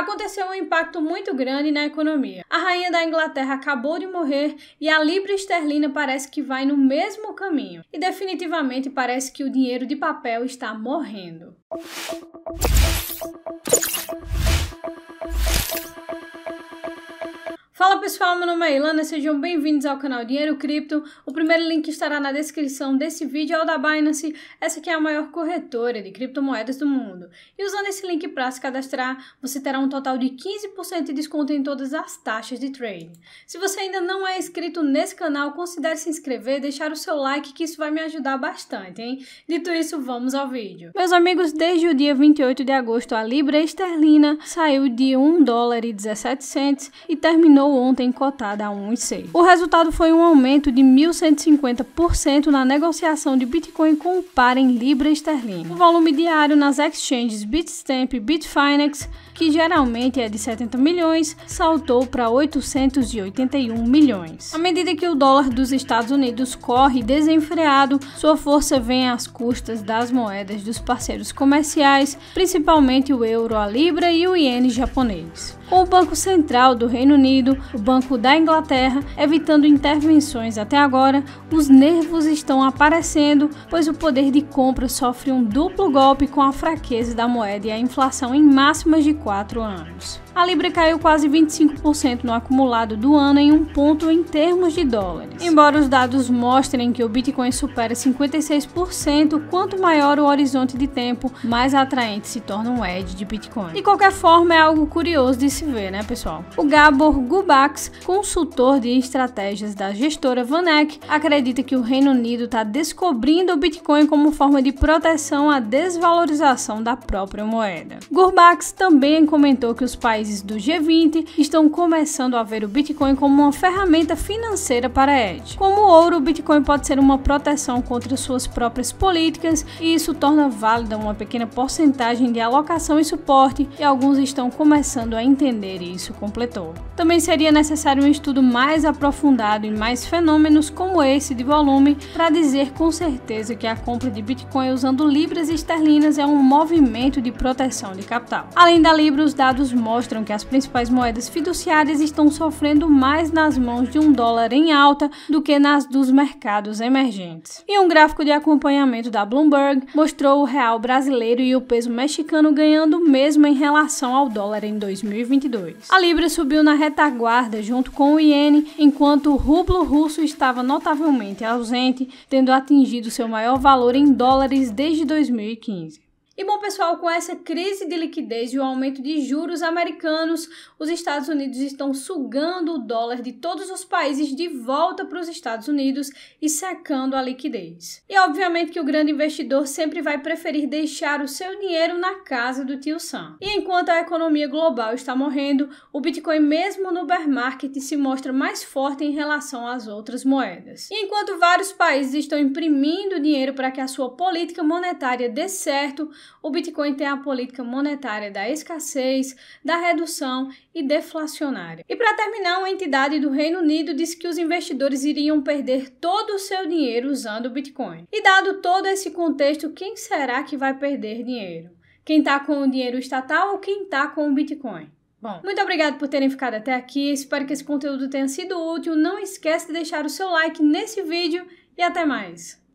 aconteceu um impacto muito grande na economia. A rainha da Inglaterra acabou de morrer e a libra esterlina parece que vai no mesmo caminho. E definitivamente parece que o dinheiro de papel está morrendo. Fala pessoal, meu nome é Ilana, sejam bem-vindos ao canal Dinheiro Cripto. O primeiro link estará na descrição desse vídeo é o da Binance, essa que é a maior corretora de criptomoedas do mundo. E usando esse link para se cadastrar, você terá um total de 15% de desconto em todas as taxas de trade. Se você ainda não é inscrito nesse canal, considere se inscrever, deixar o seu like que isso vai me ajudar bastante, hein? Dito isso, vamos ao vídeo. Meus amigos, desde o dia 28 de agosto, a libra esterlina saiu de 1 dólar e 17 cents e terminou ontem cotada a 1,6. O resultado foi um aumento de 1.150% na negociação de Bitcoin com o par em Libra esterlina. O volume diário nas exchanges Bitstamp e Bitfinex, que geralmente é de 70 milhões, saltou para 881 milhões. À medida que o dólar dos Estados Unidos corre desenfreado, sua força vem às custas das moedas dos parceiros comerciais, principalmente o euro, a libra e o iene japonês. Com o Banco Central do Reino Unido o Banco da Inglaterra, evitando intervenções até agora, os nervos estão aparecendo, pois o poder de compra sofre um duplo golpe com a fraqueza da moeda e a inflação em máximas de 4 anos a libra caiu quase 25% no acumulado do ano em um ponto em termos de dólares. Embora os dados mostrem que o Bitcoin supera 56%, quanto maior o horizonte de tempo, mais atraente se torna um edge de Bitcoin. De qualquer forma, é algo curioso de se ver, né, pessoal? O Gabor Gubax, consultor de estratégias da gestora Vanek, acredita que o Reino Unido está descobrindo o Bitcoin como forma de proteção à desvalorização da própria moeda. Gubax também comentou que os países países do G20 estão começando a ver o Bitcoin como uma ferramenta financeira para a Edge. Como ouro, o Bitcoin pode ser uma proteção contra suas próprias políticas e isso torna válida uma pequena porcentagem de alocação e suporte, e alguns estão começando a entender isso, completou. Também seria necessário um estudo mais aprofundado e mais fenômenos como esse de volume para dizer com certeza que a compra de Bitcoin usando libras esterlinas é um movimento de proteção de capital. Além da Libra, os dados mostram mostram que as principais moedas fiduciárias estão sofrendo mais nas mãos de um dólar em alta do que nas dos mercados emergentes. E um gráfico de acompanhamento da Bloomberg mostrou o real brasileiro e o peso mexicano ganhando mesmo em relação ao dólar em 2022. A libra subiu na retaguarda junto com o iene, enquanto o rublo russo estava notavelmente ausente, tendo atingido seu maior valor em dólares desde 2015. E bom, pessoal, com essa crise de liquidez e o aumento de juros americanos, os Estados Unidos estão sugando o dólar de todos os países de volta para os Estados Unidos e secando a liquidez. E obviamente que o grande investidor sempre vai preferir deixar o seu dinheiro na casa do tio Sam. E enquanto a economia global está morrendo, o Bitcoin mesmo no bear market se mostra mais forte em relação às outras moedas. E enquanto vários países estão imprimindo dinheiro para que a sua política monetária dê certo, o Bitcoin tem a política monetária da escassez, da redução e deflacionária. E para terminar, uma entidade do Reino Unido disse que os investidores iriam perder todo o seu dinheiro usando o Bitcoin. E dado todo esse contexto, quem será que vai perder dinheiro? Quem está com o dinheiro estatal ou quem está com o Bitcoin? Bom, muito obrigado por terem ficado até aqui. Espero que esse conteúdo tenha sido útil. Não esquece de deixar o seu like nesse vídeo e até mais.